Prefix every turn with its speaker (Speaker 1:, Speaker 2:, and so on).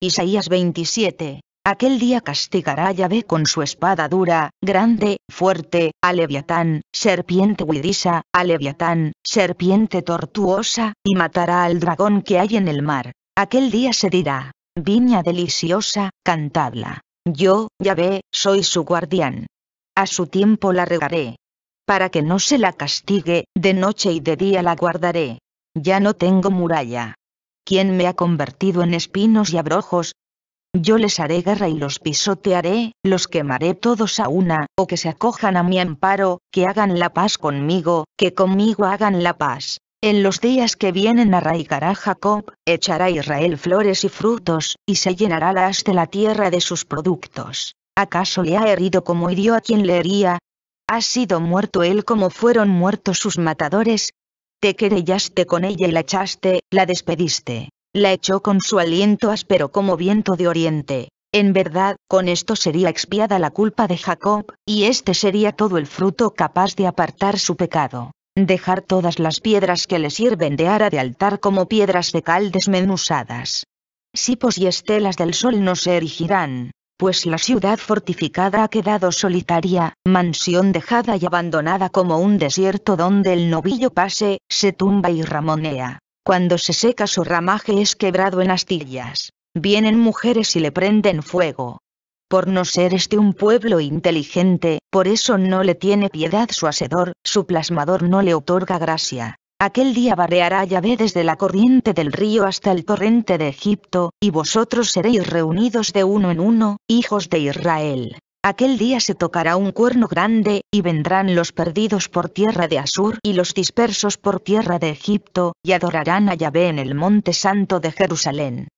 Speaker 1: Isaías 27. Aquel día castigará a Yahvé con su espada dura, grande, fuerte, aleviatán, Leviatán, serpiente huidiza, aleviatán, Leviatán, serpiente tortuosa, y matará al dragón que hay en el mar. Aquel día se dirá, viña deliciosa, cantabla. Yo, Yahvé, soy su guardián. A su tiempo la regaré. Para que no se la castigue, de noche y de día la guardaré. Ya no tengo muralla. Quién me ha convertido en espinos y abrojos. Yo les haré guerra y los pisotearé, los quemaré todos a una, o que se acojan a mi amparo, que hagan la paz conmigo, que conmigo hagan la paz. En los días que vienen arraigará Jacob, echará Israel flores y frutos, y se llenará la de la tierra de sus productos. ¿Acaso le ha herido como hirió a quien le hería? ¿Ha sido muerto él como fueron muertos sus matadores, te querellaste con ella y la echaste, la despediste. La echó con su aliento áspero como viento de oriente. En verdad, con esto sería expiada la culpa de Jacob, y este sería todo el fruto capaz de apartar su pecado. Dejar todas las piedras que le sirven de ara de altar como piedras de cal desmenuzadas. Sipos pues y estelas del sol no se erigirán, pues la ciudad fortificada ha quedado solitaria, mansión dejada y abandonada como un desierto donde el novillo pase, se tumba y ramonea. Cuando se seca su ramaje es quebrado en astillas. Vienen mujeres y le prenden fuego. Por no ser este un pueblo inteligente, por eso no le tiene piedad su hacedor, su plasmador no le otorga gracia. Aquel día barreará Yahvé desde la corriente del río hasta el torrente de Egipto, y vosotros seréis reunidos de uno en uno, hijos de Israel. Aquel día se tocará un cuerno grande, y vendrán los perdidos por tierra de Asur y los dispersos por tierra de Egipto, y adorarán a Yahvé en el monte santo de Jerusalén.